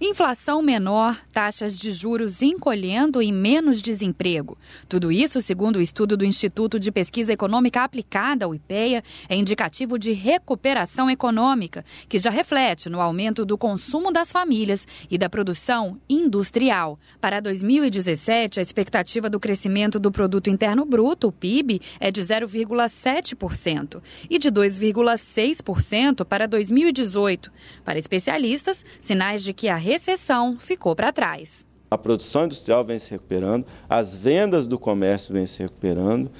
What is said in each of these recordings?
Inflação menor, taxas de juros encolhendo e menos desemprego. Tudo isso, segundo o estudo do Instituto de Pesquisa Econômica Aplicada, o IPEA, é indicativo de recuperação econômica, que já reflete no aumento do consumo das famílias e da produção industrial. Para 2017, a expectativa do crescimento do produto interno bruto, o PIB, é de 0,7% e de 2,6% para 2018. Para especialistas, sinais de que a recessão ficou para trás. A produção industrial vem se recuperando, as vendas do comércio vêm se recuperando,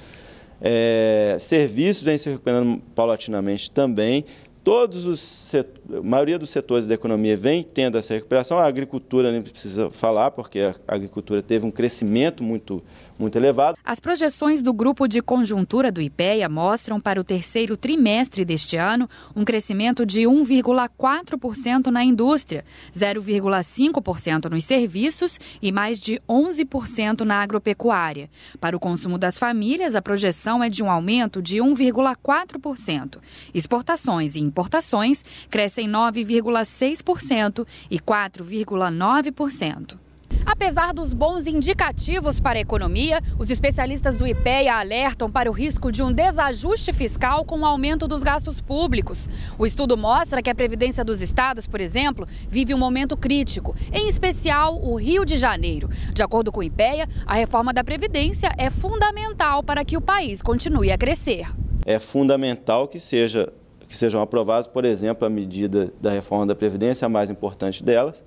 é, serviços vêm se recuperando paulatinamente também todos os a maioria dos setores da economia vem tendo essa recuperação. A agricultura nem precisa falar, porque a agricultura teve um crescimento muito, muito elevado. As projeções do grupo de conjuntura do IPEA mostram para o terceiro trimestre deste ano um crescimento de 1,4% na indústria, 0,5% nos serviços e mais de 11% na agropecuária. Para o consumo das famílias, a projeção é de um aumento de 1,4%. Exportações e importações exportações crescem 9,6% e 4,9%. Apesar dos bons indicativos para a economia, os especialistas do IPEA alertam para o risco de um desajuste fiscal com o aumento dos gastos públicos. O estudo mostra que a Previdência dos Estados, por exemplo, vive um momento crítico, em especial o Rio de Janeiro. De acordo com o IPEA, a reforma da Previdência é fundamental para que o país continue a crescer. É fundamental que seja que sejam aprovados, por exemplo, a medida da reforma da Previdência, a mais importante delas,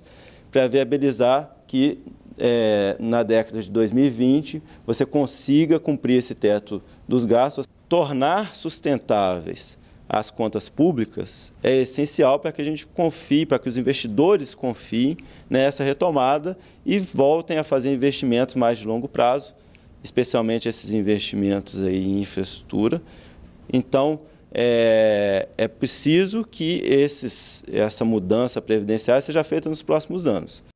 para viabilizar que é, na década de 2020 você consiga cumprir esse teto dos gastos. Tornar sustentáveis as contas públicas é essencial para que a gente confie, para que os investidores confiem nessa retomada e voltem a fazer investimentos mais de longo prazo, especialmente esses investimentos aí em infraestrutura. Então, é, é preciso que esses, essa mudança previdenciária seja feita nos próximos anos.